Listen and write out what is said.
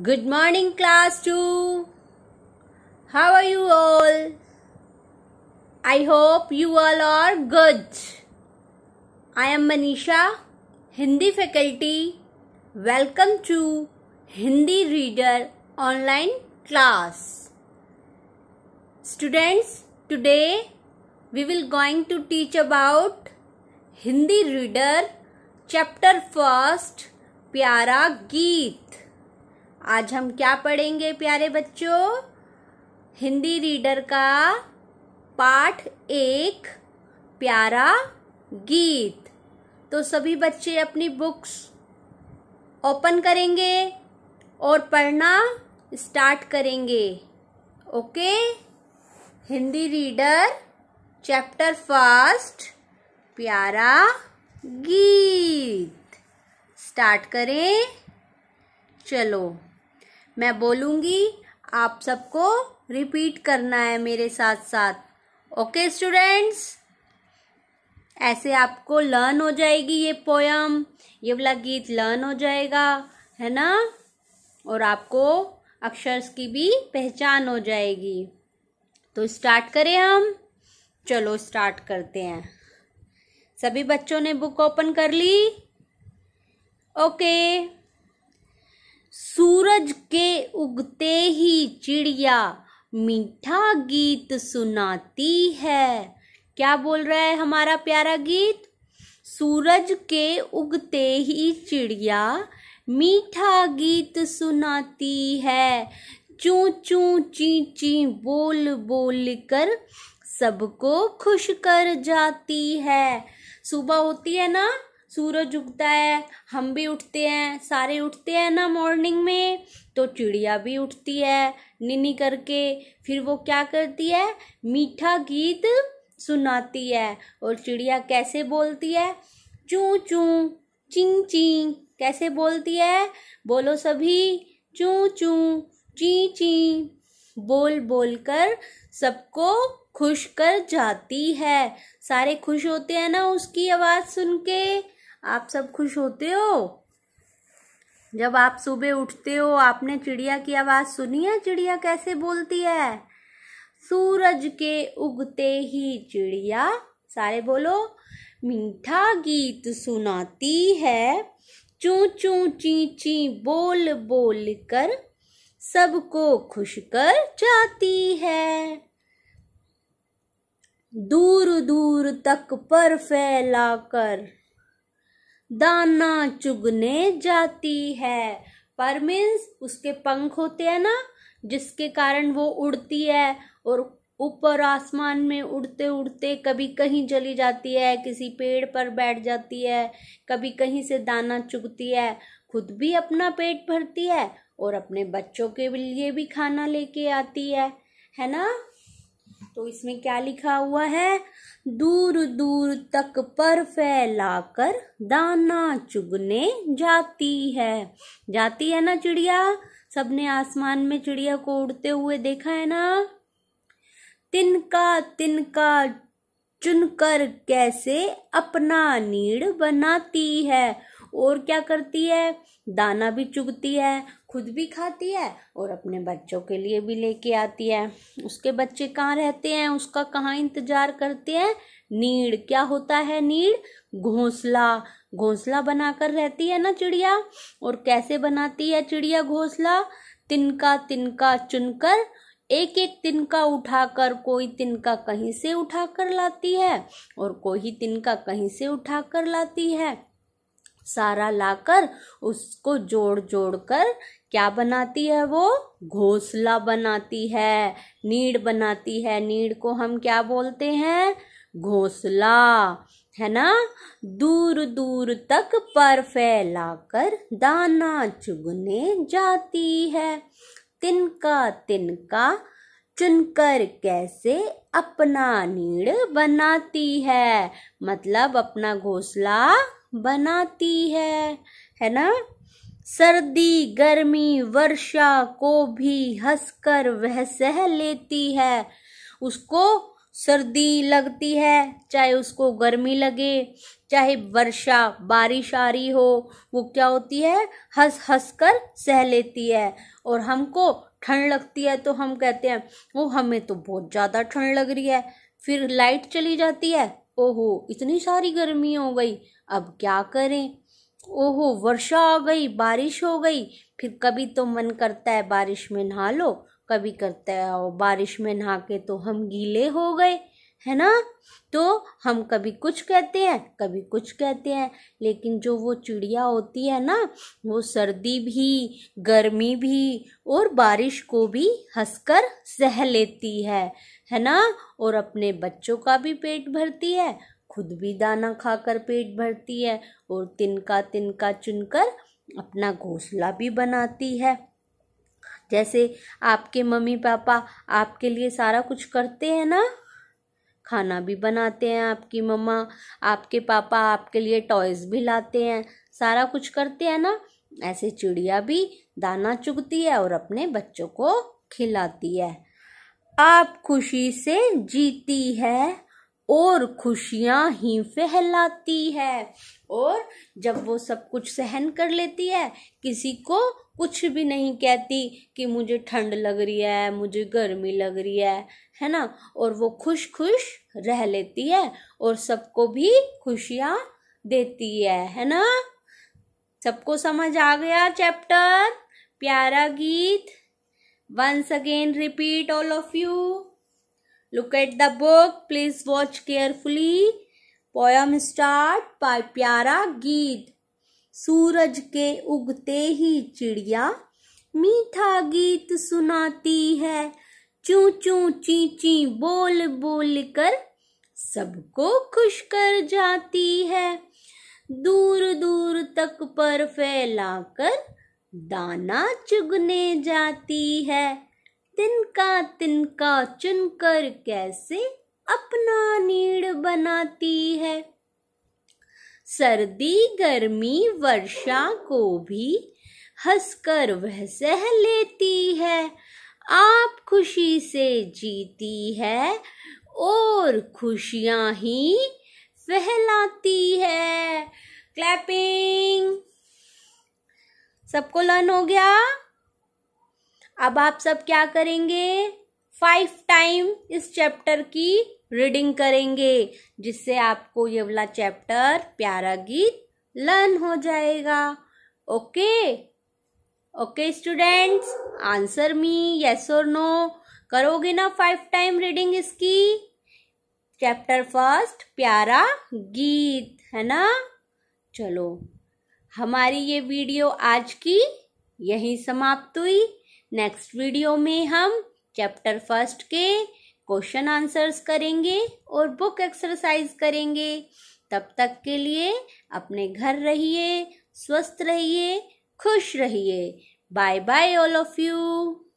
Good morning, class 2. How are you all? I hope you all are good. I am Manisha, Hindi faculty. Welcome to Hindi Reader online class. Students, today we will going to teach about Hindi Reader chapter 1st Pyara Geet. आज हम क्या पढ़ेंगे प्यारे बच्चों Hindi reader का पाठ एक प्यारा गीत तो सभी बच्चे अपनी बुक्स ओपन करेंगे और पढ़ना स्टार्ट करेंगे okay Hindi reader chapter first प्यारा गीत स्टार्ट करें चलो मैं बोलूँगी आप सबको रिपीट करना है मेरे साथ साथ ओके स्टूडेंट्स ऐसे आपको लर्न हो जाएगी ये पोयम ये वाला गीत लर्न हो जाएगा है ना और आपको अक्षर्स की भी पहचान हो जाएगी तो स्टार्ट करें हम चलो स्टार्ट करते हैं सभी बच्चों ने बुक ओपन कर ली ओके सूरज के उगते ही चिड़िया मीठा गीत सुनाती है क्या बोल रहा है हमारा प्यारा गीत सूरज के उगते ही चिड़िया मीठा गीत सुनाती है चू चू ची ची बोल बोल कर सबको खुश कर जाती है सुबह होती है ना सूरज उगता है हम भी उठते हैं सारे उठते हैं ना मॉर्निंग में तो चिड़िया भी उठती है निनी करके फिर वो क्या करती है मीठा गीत सुनाती है और चिड़िया कैसे बोलती है चू चू चिंग चिंग कैसे बोलती है बोलो सभी चू चू ची ची बोल बोल कर सबको खुश कर जाती है सारे खुश होते हैं ना उसकी आवाज़ सुन के आप सब खुश होते हो जब आप सुबह उठते हो आपने चिड़िया की आवाज़ सुनी है चिड़िया कैसे बोलती है सूरज के उगते ही चिड़िया सारे बोलो मीठा गीत सुनाती है चू चू ची ची बोल बोल कर सबको खुश कर जाती है दूर दूर तक पर फैला कर दाना चुगने जाती है पर मीन्स उसके पंख होते हैं ना जिसके कारण वो उड़ती है और ऊपर आसमान में उड़ते उड़ते कभी कहीं चली जाती है किसी पेड़ पर बैठ जाती है कभी कहीं से दाना चुगती है खुद भी अपना पेट भरती है और अपने बच्चों के लिए भी खाना लेके आती है है ना तो इसमें क्या लिखा हुआ है दूर दूर तक पर फैलाकर दाना चुगने जाती है जाती है ना चिड़िया सबने आसमान में चिड़िया को उड़ते हुए देखा है ना तिनका तिनका चुनकर कैसे अपना नीड़ बनाती है और क्या करती है दाना भी चुगती है खुद भी खाती है और अपने बच्चों के लिए भी लेके आती है उसके बच्चे कहाँ रहते हैं उसका कहाँ इंतजार करते हैं नीड क्या होता है नीड घोंसला घोंसला बनाकर रहती है ना चिड़िया और कैसे बनाती है चिड़िया घोंसला तिनका तिनका चुनकर एक एक तिनका उठाकर कोई तिनका कहीं से उठाकर लाती है और कोई तिनका कहीं से उठाकर लाती है सारा लाकर उसको जोड़ जोड़ कर क्या बनाती है वो घोंसला बनाती है नीड बनाती है नीड को हम क्या बोलते हैं घोंसला है ना दूर दूर तक पर फैलाकर दाना चुगने जाती है तिनका तिनका चुनकर कैसे अपना नीड बनाती है मतलब अपना घोंसला बनाती है है ना सर्दी गर्मी वर्षा को भी हंसकर वह सह लेती है उसको सर्दी लगती है चाहे उसको गर्मी लगे चाहे वर्षा बारिश आ रही हो वो क्या होती है हंस हंस कर सह लेती है और हमको ठंड लगती है तो हम कहते हैं वो हमें तो बहुत ज़्यादा ठंड लग रही है फिर लाइट चली जाती है ओहो इतनी सारी गर्मी हो गई अब क्या करें ओहो वर्षा हो गई बारिश हो गई फिर कभी तो मन करता है बारिश में नहा लो कभी करता है और बारिश में नहा के तो हम गीले हो गए है ना तो हम कभी कुछ कहते हैं कभी कुछ कहते हैं लेकिन जो वो चिड़िया होती है ना वो सर्दी भी गर्मी भी और बारिश को भी हंसकर सह लेती है है ना और अपने बच्चों का भी पेट भरती है खुद भी दाना खाकर पेट भरती है और तिनका तिनका चुनकर अपना घोंसला भी बनाती है जैसे आपके मम्मी पापा आपके लिए सारा कुछ करते हैं ना खाना भी बनाते हैं आपकी मम्मा आपके पापा आपके लिए टॉयज़ भी लाते हैं सारा कुछ करते हैं ना ऐसे चिड़िया भी दाना चुगती है और अपने बच्चों को खिलाती है आप खुशी से जीती है और खुशियाँ ही फैलाती है और जब वो सब कुछ सहन कर लेती है किसी को कुछ भी नहीं कहती कि मुझे ठंड लग रही है मुझे गर्मी लग रही है है ना और वो खुश खुश रह लेती है और सबको भी खुशियाँ देती है है ना सबको समझ आ गया चैप्टर प्यारा गीत once again repeat all of you look at the book please watch carefully poem start by प्यारा गीत सूरज के उगते ही चिड़िया मीठा गीत सुनाती है चू चू ची ची बोल बोल कर सबको खुश कर जाती है दूर दूर तक पर फैला कर दाना चुगने जाती है तिनका तिनका चुनकर कैसे अपना नीड बनाती है सर्दी गर्मी वर्षा को भी हंसकर वह सह लेती है आप खुशी से जीती है और खुशियां ही फैलाती है क्लैपिंग सबको लर्न हो गया अब आप सब क्या करेंगे फाइव टाइम इस चैप्टर की रीडिंग करेंगे जिससे आपको ये वाला चैप्टर प्यारा गीत लर्न हो जाएगा okay okay students answer me yes और नो करोगे ना फाइव टाइम रीडिंग इसकी चैप्टर फर्स्ट प्यारा गीत है ना चलो हमारी ये वीडियो आज की यहीं समाप्त हुई नेक्स्ट वीडियो में हम चैप्टर फर्स्ट के क्वेश्चन आंसर्स करेंगे और बुक एक्सरसाइज करेंगे तब तक के लिए अपने घर रहिए स्वस्थ रहिए खुश रहिए bye bye all of you